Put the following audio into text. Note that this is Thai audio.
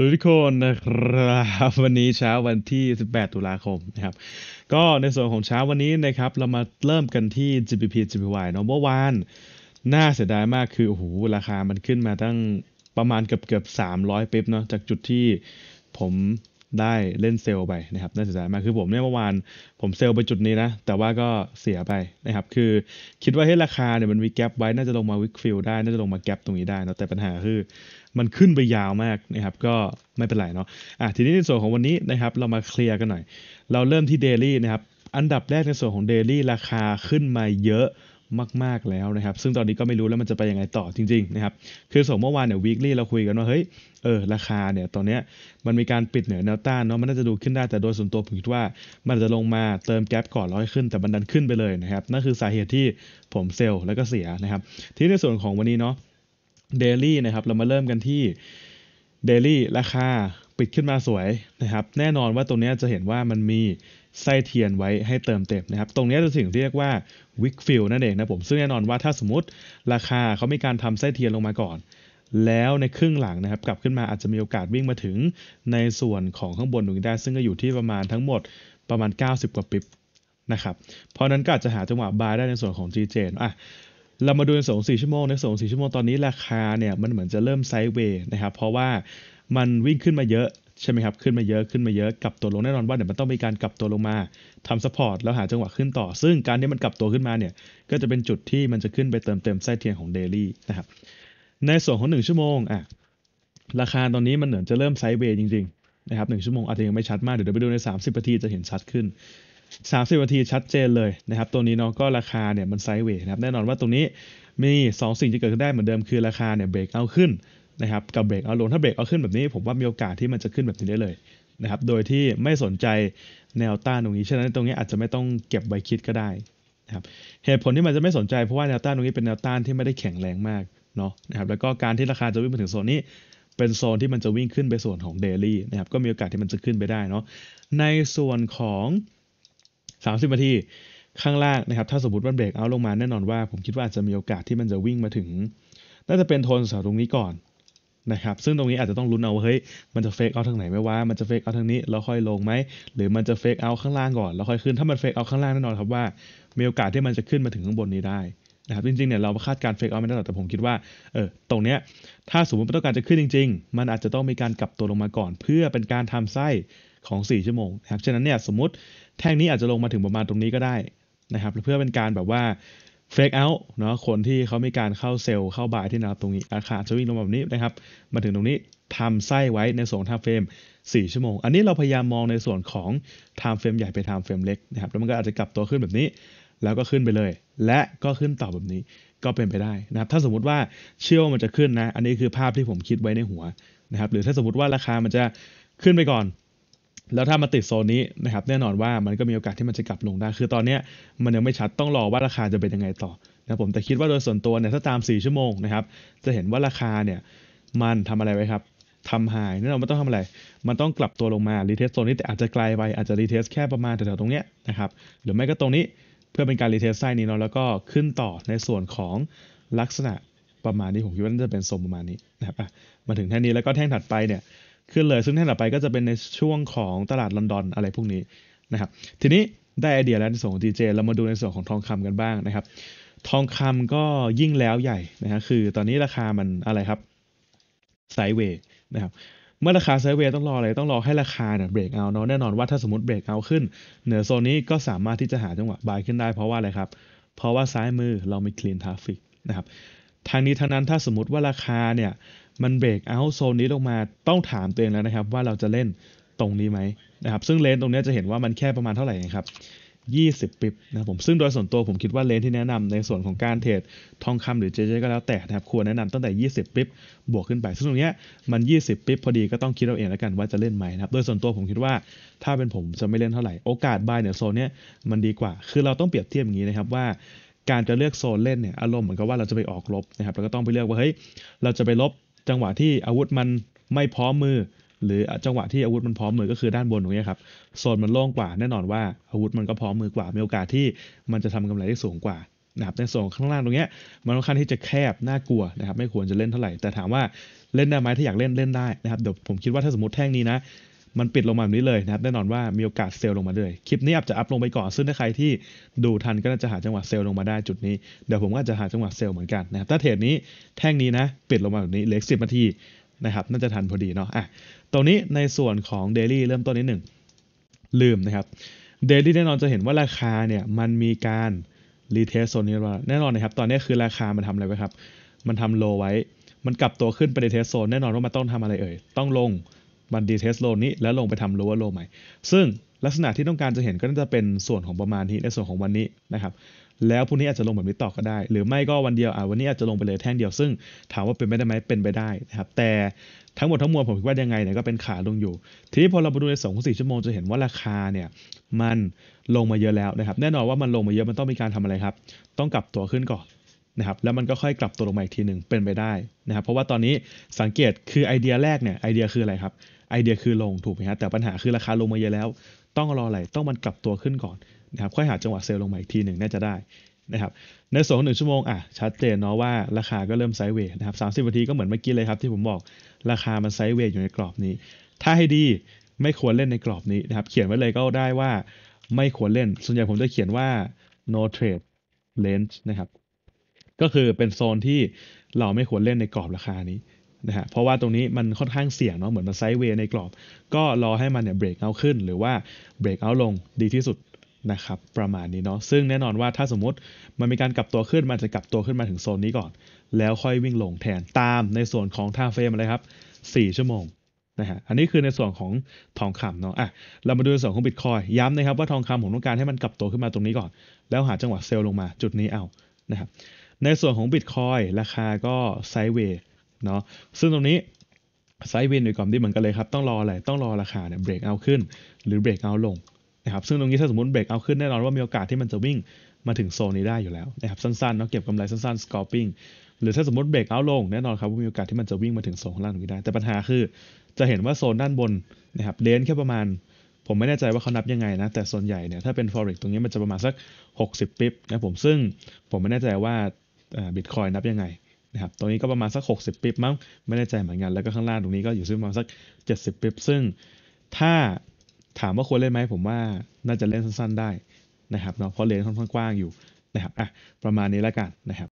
สวัสดีทุกคนนะครับ วันนี้เช้าวันที่ 18 ตุลาคมนะครับก็ในส่วนของเช้าวันนี้นะครับ เรามาเริ่มกันที่ g p p GPY เนาะเมื่อวานน่าเสียดายมากคือ โอ้โห ราคามันขึ้นมาตั้งประมาณเกือบเกือบ 300ปิบเนาะจากจุดที่ผมได้เล่นเซลล์ไปนะครับน่าเสียดายมากคือผมเนี่ยเมื่อวานผมเซลล์ไปจุดนี้นะแต่ว่าก็เสียไปนะครับ คือคิดว่าให้ราคาเนี่ยมันมีแกลบไว้ น่าจะลงมาวิกฟิลได้น่าจะลงมาแกลบตรงนี้ได้นะแต่ปัญหาคือมันขึ้นไปยาวมากนะครับ ก็ไม่เป็นไรเนาะอ่ะทีนี้ในส่วนของวันนี้นะครับ เรามาเคลียร์กันหน่อยเราเริ่มที่เดลี่นะครับ อันดับแรกในส่วนของเดลี่ราคาขึ้นมาเยอะมากๆแล้วนะครับซึ่งตอนนี้ก็ไม่รู้แล้วมันจะไปยังไงต่อจริง ๆ นะครับคือส่งเมื่อวานเนี่ย weekly เราคุยกันว่าเฮ้ยเออ ราคาเนี่ย ตอนเนี้ยมันมีการปิดเหนือแนวต้านเนาะมันน่าจะดูขึ้นได้แต่โดยส่วนตัวผมคิดว่า มันจะลงมาเติมแก๊ปก่อนร้อยขึ้นแต่บันดันขึ้นไปเลยนะครับนั่นคือสาเหตุที่ผมเซลแล้วก็เสียนะครับ ที่ในส่วนของวันนี้เนาะ daily นะครับเรามาเริ่มกันที่ daily ราคาปิดขึ้นมาสวยนะครับ แน่นอนว่าตรงนี้จะเห็นว่ามันมีไส้เทียนไว้ให้เติมเต็มนะครับตรงนี้จะสิ่งเรียกว่าวิกฟิลนั่นเองนะผมซึ่งแน่นอนว่าถ้าสมมติราคาเขามีการทำไส้เทียนลงมาก่อน แล้วในครึ่งหลังนะครับกลับขึ้นมาอาจจะมีโอกาสวิ่งมาถึงในส่วนของข้างบนหนึนงได้ ซึ่งก็อยู่ที่ประมาณทั้งหมดประมาณ 90 กว่าปิบนะครับเพราะนั้นก็อาจจะหาจังหวะบายได้ในส่วนของ GJ อ่ะเรามาดูในส่วนสอชั่วโมงในส่วนสอชั่วโมงตอนนี้ราคาเนี่ยมันเหมือนจะเริ่มไซด์เวย์นะครับเพราะว่ามันวิ่งขึ้นมาเยอะใช่ไหมครับ ขึ้นมาเยอะ ขึ้นมาเยอะ กลับตัวลง แน่นอนว่าเดี๋ยวมันต้องมีการกลับตัวลงมา ทำสปอร์ตแล้วหาจังหวะขึ้นต่อ ซึ่งการที่มันกลับตัวขึ้นมาเนี่ย ก็จะเป็นจุดที่มันจะขึ้นไปเติมเต็มไส้เทียนของเดลี่นะครับ ในส่วนของ 1 ชั่วโมงอ่ะราคาตอนนี้มันเหมือนจะเริ่มไซด์เวย์จริงๆ นะครับหชั่วโมงอาจจะยังไม่ชัดมาก เดี๋ยวไปดูใน30นาทีจะเห็นชัดขึ้น30นาทีชัดเจนเลยนะครับ ตัวนี้เนาะก็ราคาเนี่ยมันไซด์เวย์นะครับ แน่นอนว่าตรงนี้มี2สิ่งที่เกิดขึ้นได้เหมือนเดิมคือ ราคาเนี่ยเบรกเอาขึ้นนะครับ กับเบรกเอาลง ถ้าเบรกเอาขึ้นแบบนี้ ผมว่ามีโอกาสที่มันจะขึ้นแบบนี้ได้เลยนะครับ โดยที่ไม่สนใจแนวต้านตรงนี้ ฉะนั้นตรงนี้อาจจะไม่ต้องเก็บไว้คิดก็ได้นะครับ เหตุผลที่มันจะไม่สนใจเพราะว่าแนวต้านตรงนี้เป็นแนวต้านที่ไม่ได้แข็งแรงมากเนาะนะครับ แล้วก็การที่ราคาจะวิ่งมาถึงโซนนี้ เป็นโซนที่มันจะวิ่งขึ้นไปส่วนของเดลี่นะครับ ก็มีโอกาสที่มันจะขึ้นไปได้เนาะ ในส่วนของ30นาทีข้างล่างนะครับ ถ้าสมมติว่าเบรกเอาลงมา แน่นอนว่า ผมคิดว่าอาจจะมีโอกาสที่มันจะวิ่งมาถึงน่าจะเป็นโทนสาวตรงนี้ก่อนนะครับซึ่งตรงนี้อาจจะต้องลุ้นเอาเฮ้ยมันจะเฟกเอาทางไหนไม่ว่ามันจะเฟกเอาทางนี้แล้วค่อยลงไหมหรือมันจะเฟกเอาข้างล่างก่อนแล้วค่อยขึ้นถ้ามันเฟกเอาข้างล่างแน่นอนครับว่ามีโอกาสที่มันจะขึ้นมาถึงข้างบนนี้ได้นะครับจริงๆเนี่ยเราคาดการเฟกเอาไม่ได้หรอกแต่ผมคิดว่าเออตรงเนี้ยถ้าสมมติมันต้องการจะขึ้นจริง ๆ มันอาจจะต้องมีการกลับตัวลงมาก่อน เพื่อเป็นการทำไส้ของ4ชั่วโมงนะครับฉะนั้นเนี่ยสมมติแท่งนี้อาจจะลงมาถึงประมาณตรงนี้ก็ได้นะครับเพื่อเป็นการแบบว่าเฟกเอาท์เนาะคนที่เขามีการเข้าเซลล์เข้าบายที่แนวตรงนี้อาคารจะวิ่งลงแบบนี้นะครับมาถึงตรงนี้ทำไส้ไว้ในส่วนทาเฟรม4ชั่วโมงอันนี้เราพยายามมองในส่วนของไทม์เฟรมใหญ่ไปไทม์เฟรมเล็กนะครับแล้วมันก็อาจจะกลับตัวขึ้นแบบนี้ แล้วก็ขึ้นไปเลย และก็ขึ้นต่อแบบนี้ ก็เป็นไปได้นะครับถ้าสมมุติว่าเชื่อว่ามันจะขึ้นนะ อันนี้คือภาพที่ผมคิดไว้ในหัวนะครับหรือถ้าสมมติว่าราคามันจะขึ้นไปก่อนแล้วถ้ามาติดโซนนี้นะครับแน่นอนว่ามันก็มีโอกาสที่มันจะกลับลงได้คือตอนนี้มันยังไม่ชัดต้องรอว่าราคาจะเป็นยังไงต่อนะผมแต่คิดว่าโดยส่วนตัวเนี่ยถ้าตาม 4 ชั่วโมงนะครับจะเห็นว่าราคาเนี่ยมันทำอะไรไว้ครับทำหายนั่นเราไม่ต้องทำอะไร มันต้องกลับตัวลงมารีเทสโซนนี้แต่อาจจะไกลไปอาจจะรีเทสแค่ประมาณแถวๆตรงเนี้ยนะครับหรือไม่ก็ตรงนี้เพื่อเป็นการรีเทสไซนี้เนาะแล้วก็ขึ้นต่อในส่วนของลักษณะประมาณนี้ผมคิดว่าน่าจะเป็นโซนประมาณนี้นะครับมาถึงแท่นี้แล้วก็แท่งถัดไปเนี่ยขึ้นเลยซึ่งท่านต่อไปก็จะเป็นในช่วงของตลาดลอนดอนอะไรพวกนี้นะครับ ทีนี้ได้ไอเดียแล้วในส่วนของดีเรามาดูในส่วนของทองคำกันบ้างนะครับ ทองคำก็ยิ่งแล้วใหญ่นะฮะคือตอนนี้ราคามันอะไรครับไซเวย์นะครับเมื่อราคาไซเวย์ต้องรออะไร ต้องรอให้ราคาเนี่ยเบรกเอาเนาะแน่นอนว่าถ้าสมมติเบรกเอาขึ้นเหนือโซนนี้ก็สามารถที่จะหาจังหวะบายขึ้นได้ เพราะว่าอะไรครับเพราะว่าซ้ายมือเรามีคลีนทราฟิกนะครับทางนี้ทางนั้นถ้าสมมติว่าราคาเนี่ยมันเบรกเอาโซนนี้ลงมาต้องถามตัวเองแล้วนะครับว่าเราจะเล่นตรงนี้ไหมนะครับซึ่งเลนตรงนี้จะเห็นว่ามันแค่ประมาณเท่าไหร่นะครับ20ปิบนะผมซึ่งโดยส่วนตัวผมคิดว่าเลนที่แนะนำ ในส่วนของการเทรดทองคำหรือเจเจก็แล้วแต่นะครับควรแนะนำตั้งแต่ 20ปิบบวกขึ้นไปซึ่งตรงนี้มัน 20ปิบพอดีก็ต้องคิดเอาเองแล้วกันว่าจะเล่นไหมนะครับโดยส่วนตัวผมคิดว่าถ้าเป็นผมจะไม่เล่นเท่าไหร่โอกาสบายเหนือโซนเนี้ยมันดีกว่าคือเราต้องเปรียบเทียบอย่างนี้นะครับว่าการจะเลือกโซนเล่นเนี่ยอารมณ์เหมือนกับว่าเราจะไปออกลบนะครับเราก็ต้องไปเลือกว่าเฮ้ยเราจะไปลบจังหวะที่อาวุธมันไม่พร้อมมือหรือจังหวะที่อาวุธมันพร้อมมือก็คือด้านบนตรงนี้ครับโซนมันโล่งกว่าแน่นอนว่า อาวุธมันก็พร้อมมือกว่ามีโอกาสที่มันจะทำกำไรได้สูงกว่านะครับในโซนข้างล่างตรงนี้มันค่อนข้างที่จะแคบน่ากลัวนะครับไม่ควรจะเล่นเท่าไหร่แต่ถามว่าเล่นได้ไหมถ้าอยากเล่นเล่นได้นะครับเดี๋ยวผมคิดว่าถ้าสมมติแท่งนี้นะมันปิดลงมาแบบนี้เลยนะครับแน่นอนว่ามีโอกาสเซลลงมาเลยคลิปนี้อาจจะอัพลงไปก่อนซึ่งถ้าใครที่ดูทันก็น่าจะหาจังหวะเซลลงมาได้จุดนี้เดี๋ยวผมก็จะหาจังหวะเซลเหมือนกันนะครับถ้าเทรดนี้แท่งนี้นะปิดลงมาแบบนี้เล็กสิบนาทีนะครับ น่าจะทันพอดีเนาะอ่ะตรงนี้ในส่วนของเดลี่เริ่มต้นนิดหนึ่งลืมนะครับเดลี่แน่นอนจะเห็นว่าราคาเนี่ยมันมีการรีเทสโซนนี้ว่าแน่นอนนะครับตอนนี้คือราคามันทำอะไรไว้ครับมันทำโลไว้ มันกลับตัวขึ้นไปในเทสโซนแน่นอนว่ามันต้องทำอะไรเอ่ยต้องลงบันดีเทสโลนี้แล้วลงไปทำโลว์โลใหม่ ซึ่งลักษณะที่ต้องการจะเห็นก็น่าจะเป็นส่วนของประมาณนี้ในส่วนของวันนี้นะครับ แล้วพรุ่งนี้อาจจะลงแบบนี้ต่อก็ได้ หรือไม่ก็วันเดียว อ่าวันนี้อาจจะลงไปเลยแท่งเดียว ซึ่งถามว่าเป็นไปได้ไหม เป็นไปได้นะครับ แต่ทั้งหมดทั้งมวลผมคิดว่ายังไงเนี่ยก็เป็นขาลงอยู่ ทีนี้พอเราไปดูในสองสี่ชั่วโมงจะเห็นว่าราคาเนี่ยมันลงมาเยอะแล้วนะครับ แน่นอนว่ามันลงมาเยอะมันต้องมีการทำอะไรครับ ต้องกลับตัวขึ้นก่อนนะครับแล้วมันก็ค่อยกลับตัวลงมาอีกทีหนึ่งเป็นไปได้นะครับ เพราะว่าตอนนี้สังเกตคือไอเดียแรกเนี่ยไอเดียคืออะไรครับไอเดียคือลงถูกไหมฮะแต่ปัญหาคือราคาลงมาเยอะแล้ว ต้องรออะไร ต้องมันกลับตัวขึ้นก่อนนะครับค่อยหาจังหวะเซลล์ลงมาอีกทีหนึ่งน่าจะได้นะครับในส่วนของหนึ่งชั่วโมงอ่ะชัดเจนเนาะว่าราคาก็เริ่มไซด์เวย์นะครับสามสิบนาทีก็เหมือนเมื่อกี้เลยครับที่ผมบอกราคามันไซด์เวย์อยู่ในกรอบนี้ ถ้าให้ดีไม่ควรเล่นในกรอบนี้นะครับเขียนไว้เลยก็ได้ว่าไม่ควรเล่น ส่วนใหญ่ผมจะเขียนว่า no trade range นะครับก็คือเป็นโซนที่เราไม่ควรเล่นในกรอบราคานี้นะฮะเพราะว่าตรงนี้มันค่อนข้างเสี่ยงเนาะ เหมือนมันไซด์เวย์ในกรอบ ก็รอให้มันเนี่ยเบรกเอาขึ้น หรือว่าเบรกเอาลงดีที่สุดนะครับ ประมาณนี้เนาะ ซึ่งแน่นอนว่าถ้าสมมติมันมีการกลับตัวขึ้น มันจะกลับตัวขึ้นมาถึงโซนนี้ก่อน แล้วค่อยวิ่งลงแทนตามในส่วนของท่าเฟรมอะไรครับ 4 ชั่วโมงนะฮะ อันนี้คือในส่วนของทองคำเนาะอ่ะเรามาดูในส่วนของบิตคอยย้ำนะครับว่าทองคำผมต้องการให้มันกลับตัวขึ้นมาตรงนี้ก่อน แล้วหาจังหวะเซลล์ลงมาจุดนี้เอา นะครับในส่วนของ Bitcoin ราคาก็ไซเวย์เนาะซึ่งตรงนี้ไซเวย์ดน่วยกลมที่เหมือนกันเลยครับต้องรออะไรต้องรอราคาเนี่ยเบรกเอาขึ้น หรือเบรกเอาลงนะครับซึ่งตรงนี้ถ้าสมมติเบรกเอาขึ้นแน่นอนว่ามีโอกาสที่มันจะวิ่งมาถึงโซนนี้ได้อยู่แล้วนะครับสั้นๆเนาะเก็บกำไรสั้นๆ scalping หรือถ้าสมมติเบรกเอาลงแน่นอนครับว่ามีโอกาสที่มันจะวิ่งมาถึงโซนข้างล่างตรงนี้ได้ แต่ปัญหาคือจะเห็นว่าโซนด้านบนนะครับเดนแค่ประมาณ ผมไม่แน่ใจว่าเขานับยังไงนะแต่ส่วนใหญ่เนี่ยถ้าเป็น forex ตรงนี้มันจะประมาณสัก 60ปิบนะผมซึ่งผมไม่แน่ใจว่าบิตคอยนับยังไงนะครับ ตรงนี้ก็ประมาณสัก 60 ปิบมั้ง ไม่แน่ใจเหมือนกันแล้วก็ข้างล่างตรงนี้ก็อยู่ที่ประมาณสัก 70ปิบซึ่งถ้าถามว่าควรเล่นไหมผมว่าน่าจะเล่นสั้นๆได้นะครับเนาะ เพราะเลนค่อนข้างกว้างอยู่นะครับ อ่ะ ประมาณนี้แล้วกันนะครับ